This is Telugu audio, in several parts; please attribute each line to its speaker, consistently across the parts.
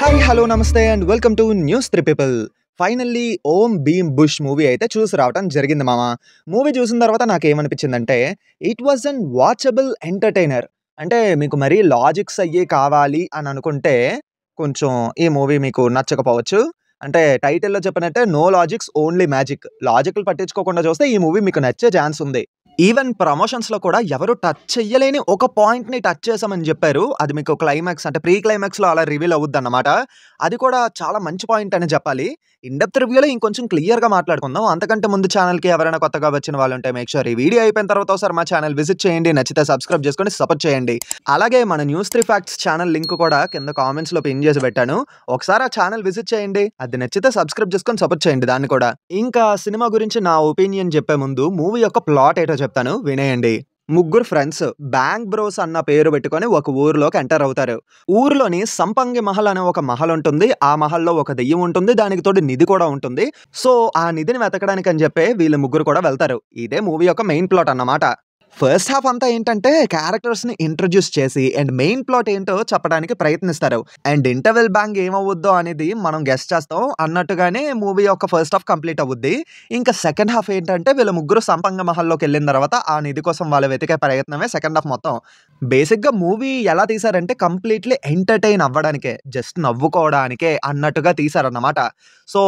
Speaker 1: హాయ్ హలో నమస్తే and welcome to news three people finally Om Bheem Bush movie అయితే చూసి రావటం జరిగింది మామ మూవీ చూసిన తర్వాత అంటే it was an watchable entertainer అంటే మీకు మరీ లాజిక్స్ అయ్యి కావాలి అని అనుకుంటే కొంచెం ఈ మూవీ మీకు నచ్చకపోవచ్చు అంటే టైటిల్లో చెప్పినట్టే నో లాజిక్స్ ఓన్లీ మ్యాజిక్ లాజిక్లు పట్టించుకోకుండా చూస్తే ఈ మూవీ మీకు నచ్చే ఛాన్స్ ఉంది ఈవెన్ ప్రమోషన్స్లో కూడా ఎవరు టచ్ చేయలేని ఒక పాయింట్ని టచ్ చేసామని చెప్పారు అది మీకు క్లైమాక్స్ అంటే ప్రీ క్లైమాక్స్లో అలా రివీల్ అవుద్ది అనమాట అది కూడా చాలా మంచి పాయింట్ అని చెప్పాలి ఇండెప్త్ రివ్యూలో ఇంకొంచెం క్లియర్గా మాట్లాడుకుందాం అంతకంటే ముందు ఛానల్కి ఎవరైనా కొత్తగా వచ్చిన వాళ్ళు ఉంటే మేక్ షూర్ ఈ వీడియో అయిపోయిన తర్వాత ఒకసారి మా ఛానల్ విజిట్ చేయండి నచ్చితే సబ్స్క్రైబ్ చేసుకొని సపోర్ట్ చేయండి అలాగే మన news three facts channel link కూడా కింద కామెంట్స్లో పిన్ చేసి పెట్టాను ఒకసారి ఆ ఛానల్ విజిట్ చేయండి అది నచ్చితే సబ్స్క్రైబ్ చేసుకొని సపోర్ట్ చేయండి దాన్ని కూడా ఇంకా సినిమా గురించి నా ఒపీనియన్ చెప్పే ముందు మూవీ యొక్క ప్లాట్ ఏటో చెప్తాను వినేయండి ముగ్గురు ఫ్రెండ్స్ బ్యాంక్ బ్రోస్ అన్న పేరు పెట్టుకొని ఒక ఊరిలోకి ఎంటర్ అవుతారు ఊరిలోని సంపంగి మహల్ అనే ఒక మహల్ ఉంటుంది ఆ మహల్లో ఒక దెయ్యం ఉంటుంది దానికి తోడు నిధి కూడా ఉంటుంది సో ఆ నిధిని వెతకడానికి అని చెప్పి వీళ్ళు ముగ్గురు కూడా వెళ్తారు ఇదే మూవీ యొక్క మెయిన్ ప్లాట్ అన్నమాట ఫస్ట్ హాఫ్ అంతా ఏంటంటే క్యారెక్టర్స్ని ఇంట్రడ్యూస్ చేసి అండ్ మెయిన్ ప్లాట్ ఏంటో చెప్పడానికి ప్రయత్నిస్తారు అండ్ ఇంటర్వెల్ బ్యాంగ్ ఏమవుద్దో అనేది మనం గెస్ట్ చేస్తాం అన్నట్టుగానే మూవీ యొక్క ఫస్ట్ హాఫ్ కంప్లీట్ అవుద్ది ఇంకా సెకండ్ హాఫ్ ఏంటంటే వీళ్ళ ముగ్గురు సంపంగ మహల్లోకి వెళ్ళిన తర్వాత ఆ నిధి కోసం వాళ్ళు వెతికే ప్రయత్నమే సెకండ్ హాఫ్ మొత్తం బేసిక్గా మూవీ ఎలా తీసారంటే కంప్లీట్లీ ఎంటర్టైన్ అవ్వడానికే జస్ట్ నవ్వుకోవడానికే అన్నట్టుగా తీసారన్నమాట సో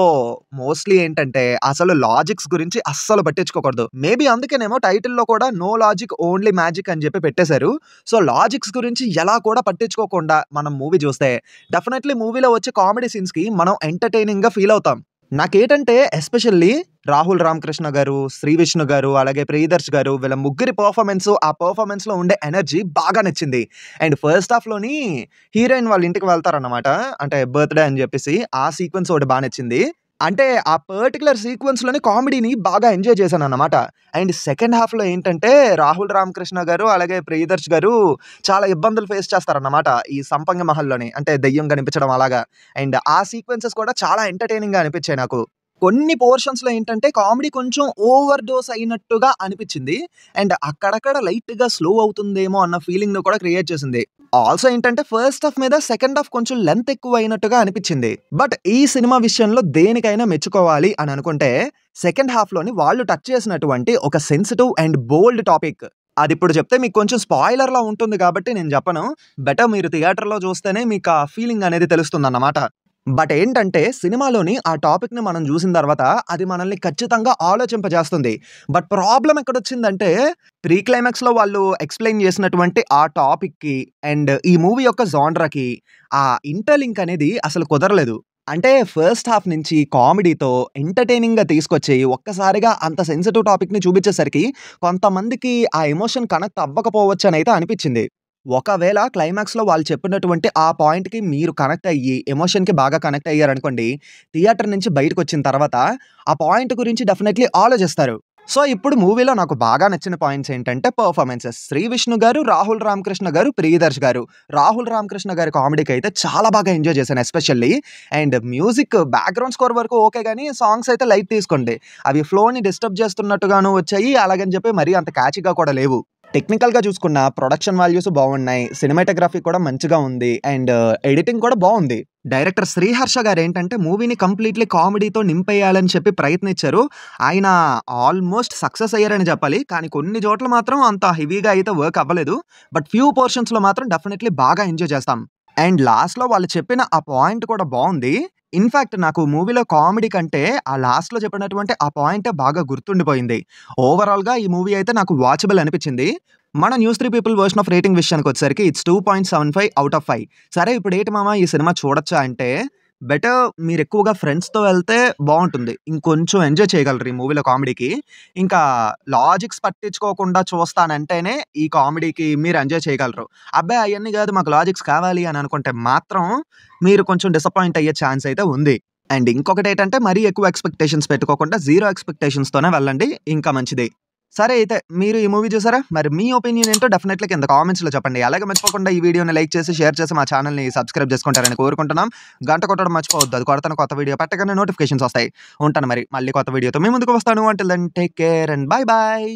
Speaker 1: మోస్ట్లీ ఏంటంటే అసలు లాజిక్స్ గురించి అస్సలు పట్టించుకోకూడదు మేబీ అందుకేనేమో టైటిల్లో కూడా నో లాజిక్ ఓన్లీ మ్యాజిక్ అని చెప్పి పెట్టేశారు సో లాజిక్స్ గురించి ఎలా కూడా పట్టించుకోకుండా మనం మూవీ చూస్తే డెఫినెట్లీ మూవీలో వచ్చే కామెడీ సీన్స్కి మనం ఎంటర్టైనింగ్గా ఫీల్ అవుతాం నాకేటంటే ఎస్పెషల్లీ రాహుల్ రామకృష్ణ గారు శ్రీ విష్ణు గారు అలాగే ప్రియదర్శ్ గారు వీళ్ళ ముగ్గురి పర్ఫార్మెన్స్ ఆ పర్ఫార్మెన్స్లో ఉండే ఎనర్జీ బాగా నచ్చింది అండ్ ఫస్ట్ హాఫ్లోని హీరోయిన్ వాళ్ళ ఇంటికి వెళ్తారనమాట అంటే బర్త్డే అని చెప్పేసి ఆ సీక్వెన్స్ ఒకటి బాగా నచ్చింది అంటే ఆ పర్టికులర్ సీక్వెన్స్లోనే కామెడీని బాగా ఎంజాయ్ చేశాను అనమాట అండ్ సెకండ్ హాఫ్లో ఏంటంటే రాహుల్ రామకృష్ణ గారు అలాగే ప్రియదర్శ్ గారు చాలా ఇబ్బందులు ఫేస్ చేస్తారన్నమాట ఈ సంపంగి మహల్లోని అంటే దెయ్యం కనిపించడం అలాగా అండ్ ఆ సీక్వెన్సెస్ కూడా చాలా ఎంటర్టైనింగ్గా అనిపించాయి నాకు కొన్ని పోర్షన్స్లో ఏంటంటే కామెడీ కొంచెం ఓవర్ డోస్ అయినట్టుగా అనిపించింది అండ్ అక్కడక్కడ లైట్గా స్లో అవుతుందేమో అన్న ఫీలింగ్ను కూడా క్రియేట్ చేసింది ఆల్సో ఏంటంటే ఫస్ట్ హాఫ్ మీద సెకండ్ హాఫ్ కొంచెం లెంత్ ఎక్కువ అయినట్టుగా అనిపించింది బట్ ఈ సినిమా విషయంలో దేనికైనా మెచ్చుకోవాలి అని అనుకుంటే సెకండ్ హాఫ్లోని వాళ్ళు టచ్ చేసినటువంటి ఒక సెన్సిటివ్ అండ్ బోల్డ్ టాపిక్ అది ఇప్పుడు చెప్తే మీకు కొంచెం స్పాయిలర్లా ఉంటుంది కాబట్టి నేను చెప్పను బెటర్ మీరు థియేటర్లో చూస్తేనే మీకు ఆ ఫీలింగ్ అనేది తెలుస్తుంది అన్నమాట బట్ ఏంటంటే సినిమాలోని ఆ టాపిక్ని మనం చూసిన తర్వాత అది మనల్ని ఖచ్చితంగా ఆలోచింపజేస్తుంది బట్ ప్రాబ్లం ఎక్కడొచ్చిందంటే ప్రీ క్లైమాక్స్లో వాళ్ళు ఎక్స్ప్లెయిన్ చేసినటువంటి ఆ టాపిక్కి అండ్ ఈ మూవీ యొక్క జాండ్రాకి ఆ ఇంటర్లింక్ అనేది అసలు కుదరలేదు అంటే ఫస్ట్ హాఫ్ నుంచి కామెడీతో ఎంటర్టైనింగ్గా తీసుకొచ్చి ఒక్కసారిగా అంత సెన్సిటివ్ టాపిక్ని చూపించేసరికి కొంతమందికి ఆ ఎమోషన్ కనెక్ట్ అవ్వకపోవచ్చు అని అయితే అనిపించింది ఒకవేళ క్లైమాక్స్లో వాళ్ళు చెప్పినటువంటి ఆ పాయింట్కి మీరు కనెక్ట్ అయ్యి ఎమోషన్కి బాగా కనెక్ట్ అయ్యారనుకోండి థియేటర్ నుంచి బయటకు వచ్చిన తర్వాత ఆ పాయింట్ గురించి డెఫినెట్లీ ఆలోచిస్తారు సో ఇప్పుడు మూవీలో నాకు బాగా నచ్చిన పాయింట్స్ ఏంటంటే పర్ఫార్మెన్సెస్ శ్రీ విష్ణు గారు రాహుల్ రామకృష్ణ గారు ప్రియదర్శ్ గారు రాహుల్ రామకృష్ణ గారి కామెడీకి అయితే చాలా బాగా ఎంజాయ్ చేశాను especially and music background score వరకు ఓకే కానీ సాంగ్స్ అయితే లైట్ తీసుకోండి అవి ఫ్లోని డిస్టర్బ్ చేస్తున్నట్టుగాను వచ్చాయి అలాగని చెప్పి మరీ అంత క్యాచ్గా కూడా లేవు టెక్నికల్గా చూసుకున్న ప్రొడక్షన్ వాల్యూస్ బాగున్నాయి సినిమాటోగ్రఫీ కూడా మంచిగా ఉంది అండ్ ఎడిటింగ్ uh, కూడా బాగుంది డైరెక్టర్ శ్రీహర్ష గారు ఏంటంటే మూవీని కంప్లీట్లీ కామెడీతో నింపేయాలని చెప్పి ప్రయత్నించారు ఆయన ఆల్మోస్ట్ సక్సెస్ అయ్యారని చెప్పాలి కానీ కొన్ని చోట్ల మాత్రం అంత హెవీగా అయితే వర్క్ అవ్వలేదు బట్ ఫ్యూ పోర్షన్స్లో మాత్రం డెఫినెట్లీ బాగా ఎంజాయ్ చేస్తాం అండ్ లాస్ట్లో వాళ్ళు చెప్పిన ఆ పాయింట్ కూడా బాగుంది ఇన్ఫ్యాక్ట్ నాకు మూవీలో కామెడీ కంటే ఆ లాస్ట్లో చెప్పినటువంటి ఆ పాయింటే బాగా గుర్తుండిపోయింది ఓవరాల్గా ఈ మూవీ అయితే నాకు వాచబుల్ అనిపించింది మన news three people version of rating విషయానికి వచ్చేసరికి it's two point seven five out of five సరే ఇప్పుడు ఏంటి మామ ఈ సినిమా చూడొచ్చా అంటే బెటర్ మీరు ఎక్కువగా ఫ్రెండ్స్తో వెళ్తే బాగుంటుంది ఇంకొంచెం ఎంజాయ్ చేయగలరు ఈ మూవీలో కామెడీకి ఇంకా లాజిక్స్ పట్టించుకోకుండా చూస్తానంటేనే ఈ కామెడీకి మీరు ఎంజాయ్ చేయగలరు అబ్బాయి అవన్నీ కాదు మాకు లాజిక్స్ కావాలి అని అనుకుంటే మాత్రం మీరు కొంచెం డిసప్పాయింట్ అయ్యే ఛాన్స్ అయితే ఉంది అండ్ ఇంకొకటి ఏంటంటే మరీ ఎక్కువ ఎక్స్పెక్టేషన్స్ పెట్టుకోకుండా జీరో ఎక్స్పెక్టేషన్స్తోనే వెళ్ళండి ఇంకా మంచిది సరే అయితే మీరు ఈ మూవీ చూసారా మరి మీ ఒపీనియన్ ఏంటో డెఫినెట్లీ కింద కామెంట్స్లో చెప్పండి అలాగే మర్చిపోకుండా ఈ వీడియోని లైక్ చేసి షేర్ చేసి మా ఛానల్ని సబ్స్క్రైబ్ చేసుకుంటారని కోరుకుంటున్నాం గంట కొట్టడం మర్చిపోవద్దు అది కొడతాను కొత్త వీడియో పెట్టగానే నోటిఫికేషన్స్ వస్తాయి ఉంటాను మరి మళ్ళీ కొత్త వీడియోతో మీ ముందుకు వస్తాను అంటే take care and bye bye